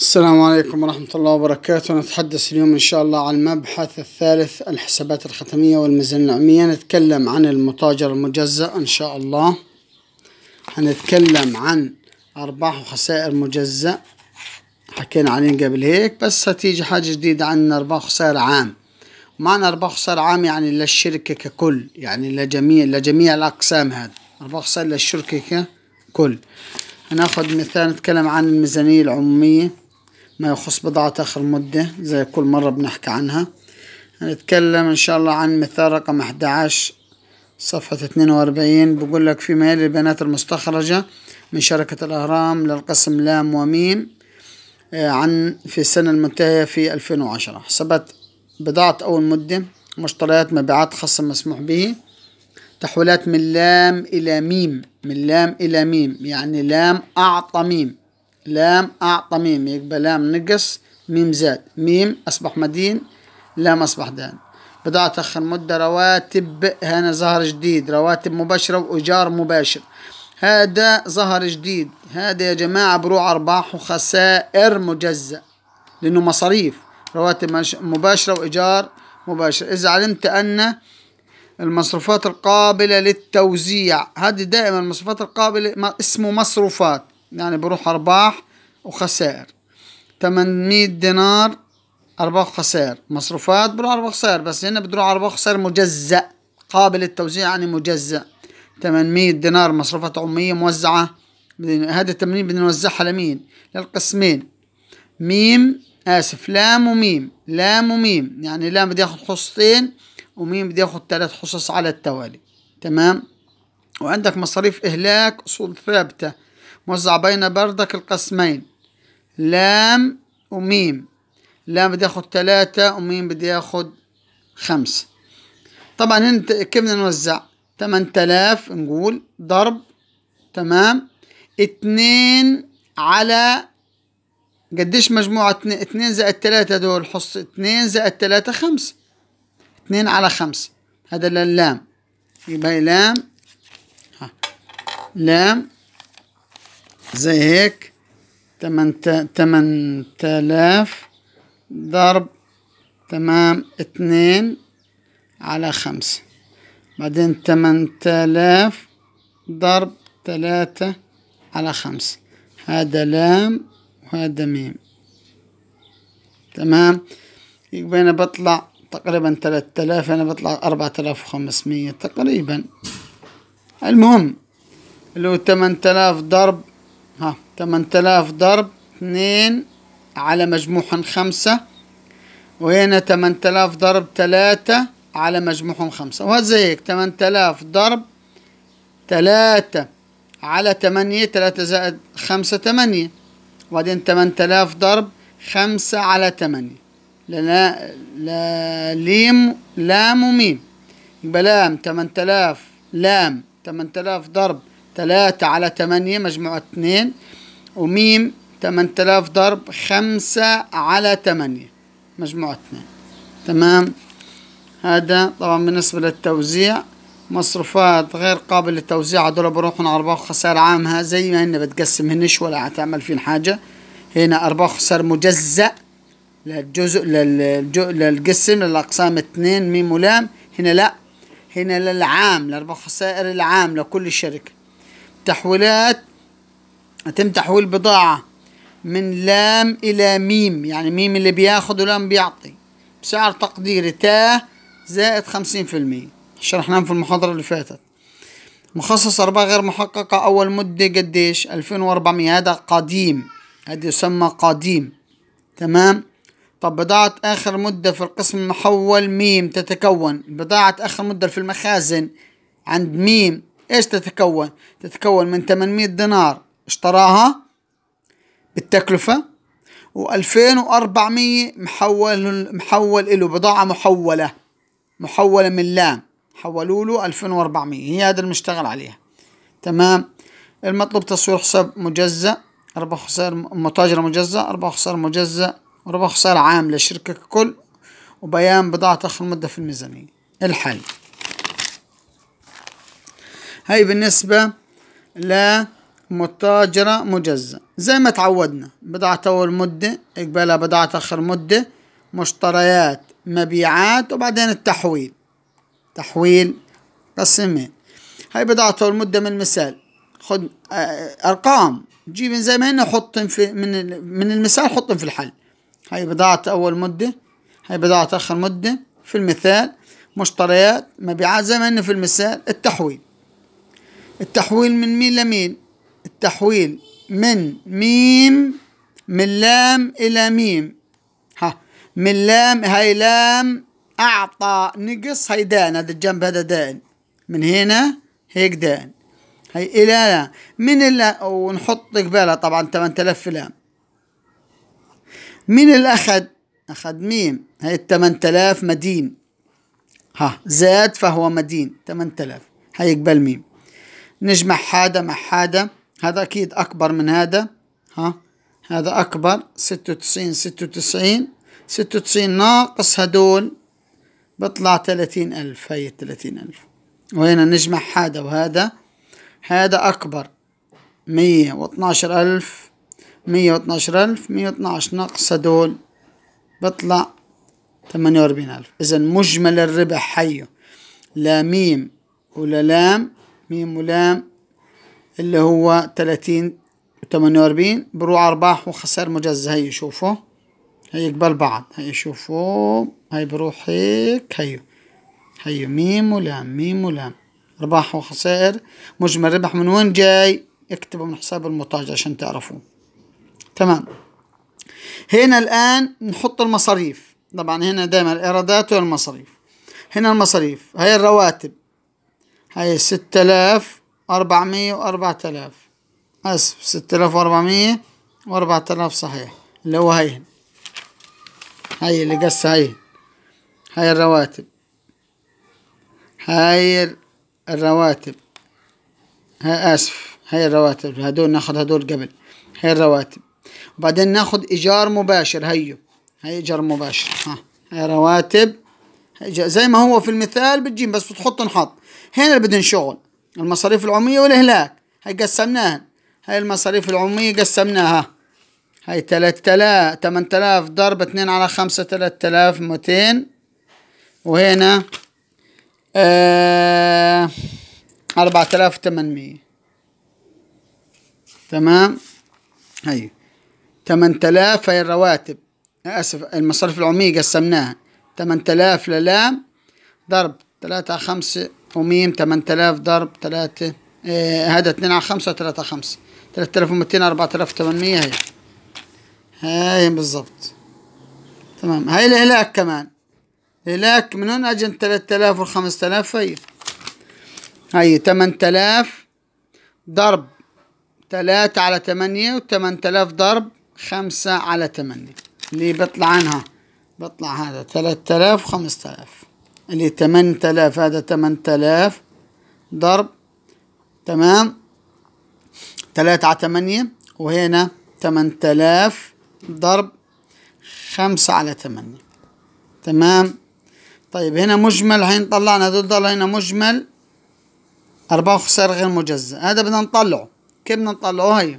السلام عليكم ورحمة الله وبركاته نتحدث اليوم إن شاء الله عن المبحث الثالث الحسابات الختمية والميزان العمية نتكلم عن المتاجر المجزأ إن شاء الله هنتكلم عن أرباح وخسائر مجزأ حكينا عليه قبل هيك بس هتيجي حاجة جديدة عن أرباح وخسائر عام معنى أرباح وخسائر عام يعني للشركة ككل يعني لجميع لجميع الأقسام هذا أرباح وخسائر للشركة ككل هناخد مثال نتكلم عن الميزانية العمومية ما يخص بضاعة آخر مدة زي كل مرة بنحكي عنها هنتكلم إن شاء الله عن مثال رقم 11 صفحة 42 بقول لك في ميل البيانات المستخرجة من شركة الأهرام للقسم لام وميم آه، عن في السنة المنتهية في 2010 حسابات بضاعة أول مدة مشتريات مبيعات خصم مسموح به تحويلات من لام إلى ميم من لام إلى ميم يعني لام أعطى ميم لام أعطى ميم يبقى لام نقص ميم زاد ميم أصبح مدين لام أصبح دان بضاعة أخر مدة رواتب هنا ظهر جديد رواتب مباشرة وإيجار مباشر هذا ظهر جديد هذا يا جماعة بروع أرباح وخسائر مجزأ لأنه مصاريف رواتب مباشرة وإيجار مباشر إذا علمت أن المصروفات القابلة للتوزيع هذه دائما المصروفات القابلة اسمه مصروفات يعني بروح أرباح وخسائر تمنمية دينار أرباح وخسائر مصروفات بروح أرباح وخسائر بس هنا بدروح أرباح وخسائر مجزأ قابل للتوزيع يعني مجزأ تمنمية دينار مصروفات عمومية موزعة هذا التمرين بدنا نوزعها لمين؟ للقسمين ميم آسف لام وميم لام وميم يعني لام بدي آخذ حصتين وميم بدي آخذ ثلاث حصص على التوالي تمام؟ وعندك مصاريف إهلاك أصول ثابتة موزع بين بردك القسمين لام وميم لام بدي اخذ ثلاثة وميم بدي اخذ خمسة طبعا هنا كيف بدنا نوزع تلاف نقول ضرب تمام اتنين على قديش مجموعة اتنين, اتنين زائد تلاتة دول حص اتنين زائد تلاتة خمسة اتنين على خمسة هذا للام يبقى لام ها لام زي هيك تمن تلاف ضرب تمام اتنين على خمسة بعدين تمن تلاف ضرب تلاتة على خمسة هذا لام وهذا ميم تمام يبقى أنا بطلع تقريبا تلات آلاف أنا بطلع أربعة آلاف وخمسمية تقريبا المهم اللي هو تمن تلاف ضرب ها 8000 ضرب 2 على مجموعهم 5 وهنا 8000 ضرب 3 على مجموعهم 5 وهذا زي هيك 8000 ضرب 3 على 8 3 زائد 5 8 وبعدين 8000 ضرب 5 على 8 لا لا ليم لام وميم يبقى لام 8000 لام 8000 ضرب تلاتة على تمانية مجموع اتنين وميم ثمان تلاف ضرب خمسة على تمانية مجموع اتنين تمام هذا طبعا بالنسبة للتوزيع مصروفات غير قابل للتوزيع هدول بروحهم على أرباح وخسائر عامها زي ما هن بتقسمهنش ولا هتعمل فيهن حاجة هنا أرباح وخسائر مجزأ للجزء للقسم للأقسام اتنين ميم ولام هنا لا هنا للعام لأرباح وخسائر العام لكل الشركة التحويلات يتم تحويل بضاعة من لام إلى ميم يعني ميم اللي بياخد ولام بيعطي بسعر تقديري تا زائد خمسين في المية شرحناهم في المحاضرة اللي فاتت مخصص أرباح غير محققة أول مدة قديش ألفين وأربعمية هذا قديم هذا يسمى قديم تمام طب بضاعة آخر مدة في القسم المحول ميم تتكون بضاعة آخر مدة في المخازن عند ميم ايش تتكون تتكون من 800 دينار اشتراها بالتكلفة و2400 محول محول له بضاعة محولة محولة من لام حولوا له 2400 هي هذا المشتغل عليها تمام المطلوب تصوير حساب مجزأ أربع خسائر متاجرة مجزأ أربع خسائر مجزأ ربح خسائر عام للشركة ككل وبيان بضاعة آخر مدة في الميزانية الحل هاي بالنسبة لمتاجرة مجزأ زي ما تعودنا بضاعة أول مدة إقبالها بضاعة آخر مدة مشتريات مبيعات وبعدين التحويل تحويل قسمين هاي بضاعة أول مدة من مثال خد آه، أرقام جيب زي ما هن حطهم في من من المثال حطهم في الحل هاي بضاعة أول مدة هاي بضاعة آخر مدة في المثال مشتريات مبيعات زي ما هن في المثال التحويل التحويل من مين لمين التحويل من ميم من لام إلى ميم ها من لام هاي لام أعطى نقص هاي دان هذا الجنب هذا دان من هنا هيك دان هاي إلى لام من إلى ونحط قبالها طبعا تلف لام من الأخذ أخذ ميم هاي 8000 مدين ها زاد فهو مدين 8000 هاي قبل ميم نجمع هذا مع هذا هذا أكيد أكبر من هذا ها هذا أكبر ستة وتسعين ستة وتسعين ستة وتسعين ناقص هدول بطلع تلاتين ألف هي ثلاثين ألف وهنا نجمع هذا وهذا هذا أكبر مية واثناشر ألف مية واثناشر ألف مية واثناش ناقص هدول بطلع تمانية وأربعين ألف إذا مجمل الربح حيه لا ميم ولا لام ميم ولام اللي هو تلاتين وتمانية وأربعين بروع أرباح وخسائر مجزة هي شوفوا هي قبل بعض هي شوفوا هي بروح هيك هيو هيو ميم ولام ميم ولام أرباح وخسائر مجمل ربح من وين جاي اكتبوا من حساب المونتاج عشان تعرفوا تمام هنا الآن نحط المصاريف طبعا هنا دائما الإيرادات والمصاريف هنا المصاريف هي الرواتب هاي ستة آلاف أربعمية وأربعة آلاف أسف ستة آلاف وأربعمية وأربعة آلاف صحيح اللي هو هاي هاي اللي قص هاي هاي الرواتب هاي الرواتب هاي اسف هاي الرواتب هدول ناخد هدول قبل هاي الرواتب وبعدين ناخد ايجار مباشر هيو هاي ايجار مباشر ها هاي رواتب زي ما هو في المثال بتجيب بس بتحط نحط هنا اللي بدنا شغل المصاريف العمومية والإهلاك هاي قسمناها هاي المصاريف العمومية قسمناها هاي تلات تلاف تمن تلاف ضرب اتنين على خمسة تلات تلاف متين وهنا آه أربعة تلاف تمنمية تمام هاي تمن تلاف هاي الرواتب آسف المصاريف العمومية قسمناها 8000 للام ضرب 3 على 5 وميم 8000 ضرب 3 آه هذا 2 على 5 و3 على 5 3200 4800 هي هاي بالضبط تمام هاي الهلاك كمان الهلاك من هون اجن 3000 و 5000 هي هي 8000 ضرب 3 على 8 و 8000 ضرب 5 على 8 اللي بيطلع عنها بطلع هذا 3000 5000 اللي 8000 هذا 8000 ضرب تمام 3 على 8 وهنا 8000 ضرب 5 على 8 تمام طيب هنا مجمل هين طلعنا دول ضل هنا مجمل أربعة وخسارة غير مجزأ هذا بدنا نطلعه كيف بدنا نطلعه هي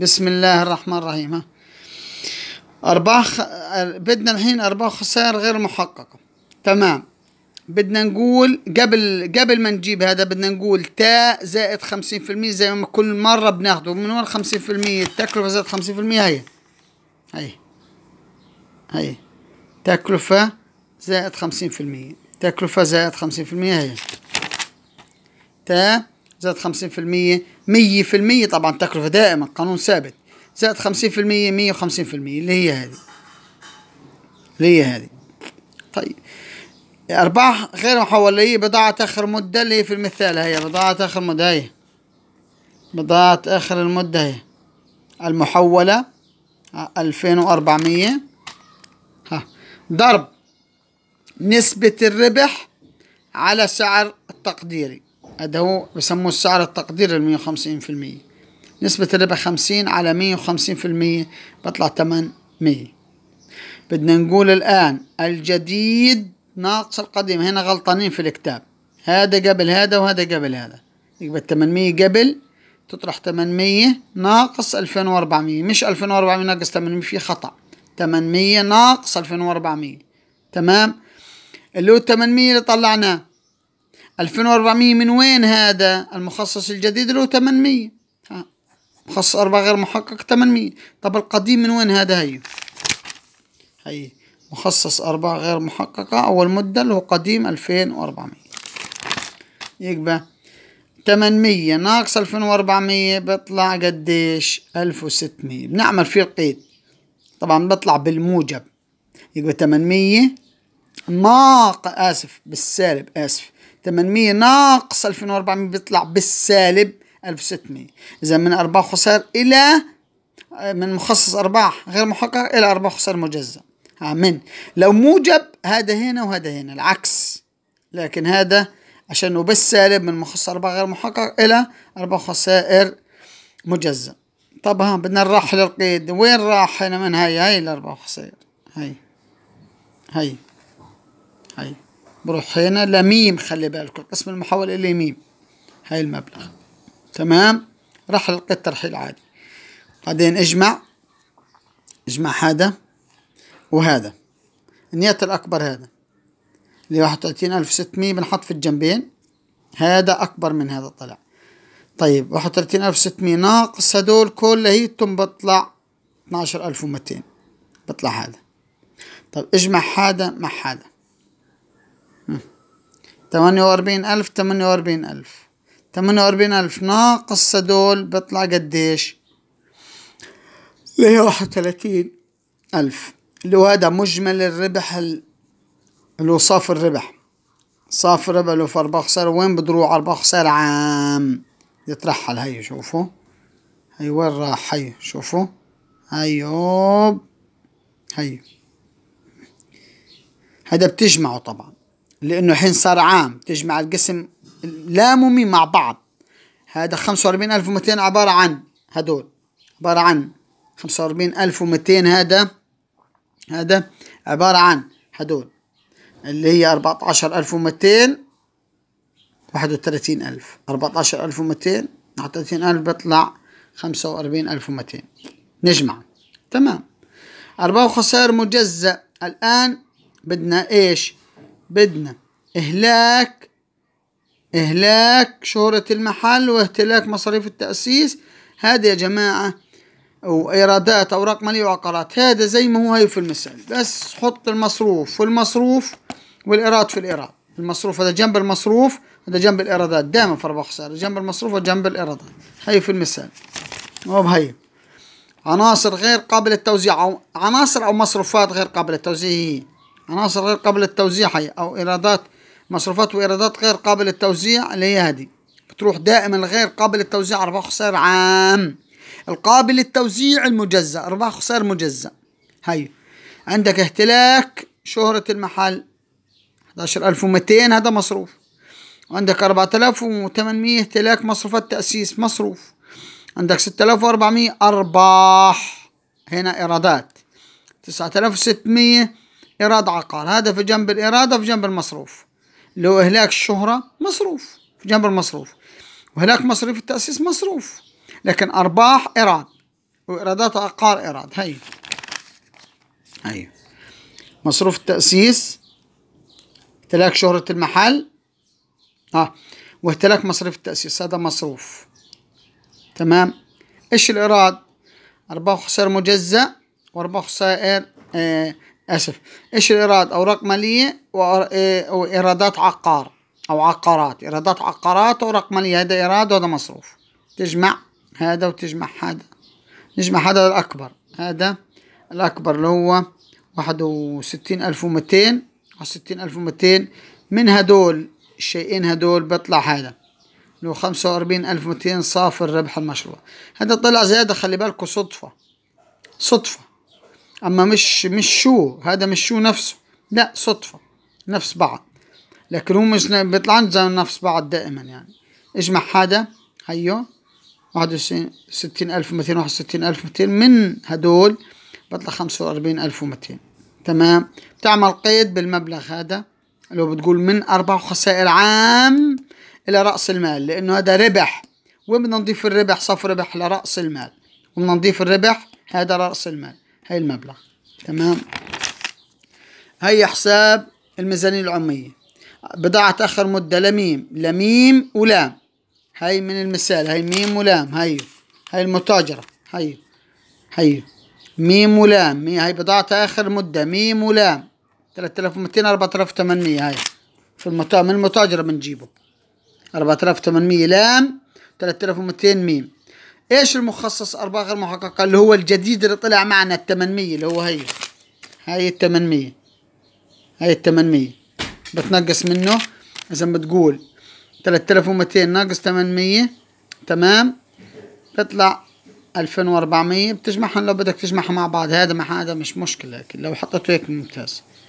بسم الله الرحمن الرحيم ها أرباح خ... بدنا الحين أرباح خسائر غير محققة تمام بدنا نقول قبل قبل ما نجيب هذا بدنا نقول تاء زائد 50% زي ما كل مرة بناخده من وين 50% التكلفة زائد 50% هي هي هي تكلفة زائد 50% تكلفة زائد 50% هي تا زائد 50% 100% طبعا تكلفة دائما قانون ثابت زائد 50% 150% اللي هي هذه اللي هي هذه طيب أرباح غير محولية بضاعة آخر مدة اللي هي في المثال هي بضاعة آخر مدة هي بضاعة آخر المدة هي المحولة ألفين وأربعمية ها ضرب نسبة الربح على سعر التقديري هذا هو بسموه السعر التقديري المية وخمسين في المية نسبة الربح خمسين على مية وخمسين في المية بطلع تمن مية بدنا نقول الآن الجديد ناقص القديم هنا غلطانين في الكتاب هذا قبل هذا وهذا قبل هذا يبقى 800 قبل تطرح 800 ناقص 2400 مش 2400 ناقص 800 في خطأ 800 ناقص 2400 تمام اللي هو 800 اللي طلعناه 2400 من وين هذا المخصص الجديد اللي هو 800 مخصص أربعة غير محقق تمنمية طب القديم من وين هذا هي هي مخصص أربعة غير محققة أول مدة اللي هو قديم ألفين وأربعمية يبقى تمنمية ناقص ألفين وأربعمية بيطلع قديش ألف وستمية بنعمل فيه القيد طبعا بطلع بالموجب يبقى تمنمية ناق آسف بالسالب آسف تمنمية ناقص ألفين وأربعمية بيطلع بالسالب 1600 إذا من أرباح خسائر إلى آه، من مخصص أرباح غير محقق إلى أرباح خسائر مجزأ من لو موجب هذا هنا وهذا هنا العكس لكن هذا عشان هو بس سالب من مخصص أرباح غير محقق إلى أرباح خسائر مجزأ ها بدنا نروح للقيد وين راح هنا من هاي هاي الأرباح خسائر هاي هاي هاي بروح هنا لميم خلي بالكم قسم المحول إلى ميم هاي المبلغ تمام راح القي الترحيل عادي بعدين اجمع اجمع هذا وهذا النيات الأكبر هذا اللي واحد وتلاتين ألف ستمية بنحط في الجنبين هذا أكبر من هذا طلع طيب واحد وتلاتين ألف ستمية ناقص هدول كلهيتهم بطلع اتناشر ألف ومتين بطلع هذا طب اجمع هذا مع هذا تمانية وأربعين ألف تمانية وأربعين ألف تمانية وأربعين ألف ناقص هدول بيطلع قديش اللي هي واحد وثلاثين ألف اللي هو هذا مجمل الربح ال... اللي هو صافي الربح صافي الربح اللي هو في أرباح خسارة وين بدروع أرباح خسارة عام يترحل هاي شوفوا هي وين راح هي شوفوا هايو هاي هذا بتجمعه طبعا لأنه الحين صار عام تجمع القسم لام ممي مع بعض هذا خمسة وأربعين ألف ومتين عبارة عن هدول عبارة عن خمسة وأربعين ألف ومتين هذا هذا عبارة عن هدول اللي هي أربعة عشر ألف ومتين واحد وثلاثين ألف أربعة عشر ألف ومتين واحد وثلاثين ألف بطلع خمسة وأربعين ألف ومتين نجمع تمام أرباح وخسائر مجزأ الآن بدنا إيش بدنا إهلاك إهلاك شهرة المحل واهتلاك مصاريف التأسيس هذا يا جماعة وإيرادات أوراق مالية وعقارات هذا زي ما هو هي في المثال بس حط المصروف في المصروف والإيراد في الإيراد المصروف هذا جنب المصروف هذا جنب الإيرادات دائما في ربح خسارة جنب المصروف وجنب الإيرادات هي في المثال هو بهي عناصر غير قابلة للتوزيع أو عناصر أو مصروفات غير قابلة للتوزيع هي عناصر غير قابلة للتوزيع هي أو إيرادات مصروفات وايرادات غير قابل للتوزيع اللي هي هذه بتروح دائما لغير قابل للتوزيع ارباح خسائر عام القابل للتوزيع المجزأ ارباح خسائر مجزأ هاي عندك اهتلاك شهرة المحل 11200 هذا مصروف وعندك 4800 اهتلاك مصروفات تأسيس مصروف عندك 6400 أرباح هنا إيرادات 9600 إيراد عقار هذا في جنب الإيرادة في جنب المصروف لو إهلاك الشهرة مصروف جنب المصروف وهلاك مصروف التأسيس مصروف لكن أرباح إيراد وإيرادات عقار إيراد هي هي مصروف التأسيس اهتلاك شهرة المحل اه واهتلاك مصروف التأسيس هذا مصروف تمام ايش الإيراد أرباح وخسائر مجزأ وأرباح وخسائر آه اسف ايش الايراد اوراق ماليه وايرادات عقار او عقارات ايرادات عقارات واوراق ماليه هذا ايراد وهذا مصروف تجمع هذا وتجمع هذا نجمع هذا الاكبر هذا الاكبر اللي هو واحد وستين الف ومتين وستين الف ومتين من هدول الشيئين هدول بيطلع هذا اللي هو خمسة وأربعين ألف ربح المشروع هذا طلع زيادة خلي بالكم صدفة صدفة أما مش مش شو هذا مش شو نفسه لا صدفة نفس بعض لكن هو مش بيطلع نفس بعض دائما يعني اجمع هذا هيو واحد وستين ألف ومتين واحد وستين ألف ومتين من هدول بطلع خمسة وأربعين ألف ومتين تمام بتعمل قيد بالمبلغ هذا اللي هو بتقول من اربع خسائر عام إلى رأس المال لأنه هذا ربح وين بدنا نضيف الربح صف ربح لرأس المال وبدنا نضيف الربح هذا رأس المال هاي المبلغ تمام هاي حساب الميزانية العمومية بضاعة آخر مدة لميم لميم ولام هاي من المثال هاي ميم ولام هاي هاي المتاجرة هاي هاي ميم ولام هاي بضاعة آخر مدة ميم ولام 3200 4800 هاي في المتاجر من المتاجرة بنجيبه 4800 لام 3200 ميم ايش المخصص ارباح غير محققه اللي هو الجديد اللي طلع معنا ال 800 اللي هو هي هاي ال 800 هاي ال 800 بتنقص منه اذا بتقول 3200 ناقص 800 تمام بيطلع 2400 بتجمعهم لو بدك تجمعهم مع بعض هذا مع هذا مش مشكله لكن لو حطيته هيك ممتاز